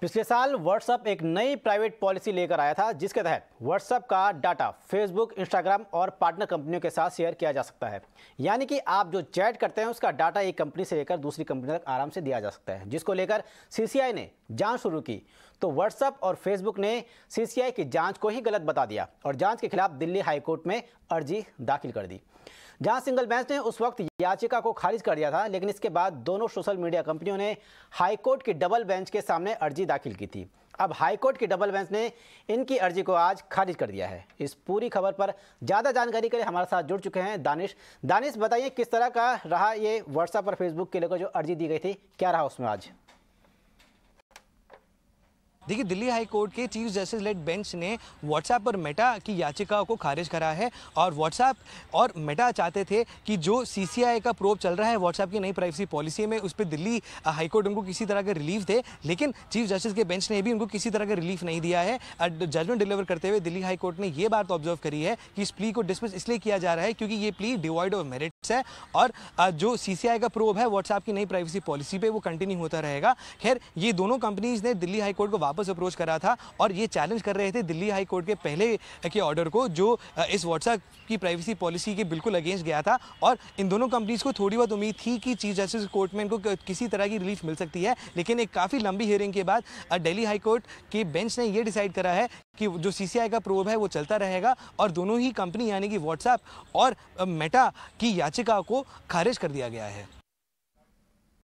पिछले साल व्हाट्सअप एक नई प्राइवेट पॉलिसी लेकर आया था जिसके तहत व्हाट्सअप का डाटा फेसबुक इंस्टाग्राम और पार्टनर कंपनियों के साथ शेयर किया जा सकता है यानी कि आप जो चैट करते हैं उसका डाटा एक कंपनी से लेकर दूसरी कंपनी तक आराम से दिया जा सकता है जिसको लेकर सी ने जाँच शुरू की तो व्हाट्सअप और फेसबुक ने सी की जाँच को ही गलत बता दिया और जाँच के खिलाफ दिल्ली हाईकोर्ट में अर्जी दाखिल कर दी जहां सिंगल बेंच ने उस वक्त याचिका को खारिज कर दिया था लेकिन इसके बाद दोनों सोशल मीडिया कंपनियों ने हाईकोर्ट की डबल बेंच के सामने अर्जी दाखिल की थी अब हाईकोर्ट की डबल बेंच ने इनकी अर्जी को आज खारिज कर दिया है इस पूरी खबर पर ज़्यादा जानकारी के लिए हमारे साथ जुड़ चुके हैं दानिश दानिश बताइए किस तरह का रहा ये व्हाट्सएप और फेसबुक के लिए जो अर्जी दी गई थी क्या रहा उसमें आज देखिए दिल्ली हाई कोर्ट के चीफ जस्टिस लेट बेंच ने व्हाट्सएप और मेटा की याचिका को खारिज करा है और व्हाट्सएप और मेटा चाहते थे कि जो सी का प्रोप चल रहा है व्हाट्सएप की नई प्राइवेसी पॉलिसी में उस पर दिल्ली हाईकोर्ट उनको किसी तरह का रिलीफ दे लेकिन चीफ जस्टिस के बेंच ने भी उनको किसी तरह का रिलीफ नहीं दिया है जजमेंट डिलीवर करते हुए दिल्ली हाईकोर्ट ने यह बात ऑब्जर्व तो करी है कि इस प्ली को डिसमिस इसलिए किया जा रहा है क्योंकि ये प्ली डिवाइड ऑफ मेरिट्स है और जो सी का प्रोब है व्हाट्सएप की नई प्राइवेसी पॉलिसी पे वो कंटिन्यू होता रहेगा खैर ये दोनों कंपनीज ने दिल्ली हाईकोर्ट को वापस वापस अप्रोच करा था और ये चैलेंज कर रहे थे दिल्ली हाई कोर्ट के पहले के ऑर्डर को जो इस व्हाट्सएप की प्राइवेसी पॉलिसी के बिल्कुल अगेंस्ट गया था और इन दोनों कंपनीज को थोड़ी बहुत उम्मीद थी कि चीफ जस्टिस कोर्ट में इनको किसी तरह की रिलीफ मिल सकती है लेकिन एक काफ़ी लंबी हियरिंग के बाद डेली हाई कोर्ट बेंच ने यह डिसाइड करा है कि जो सी का प्रोब है वो चलता रहेगा और दोनों ही कंपनी यानी कि व्हाट्सएप और मेटा की याचिका को खारिज कर दिया गया है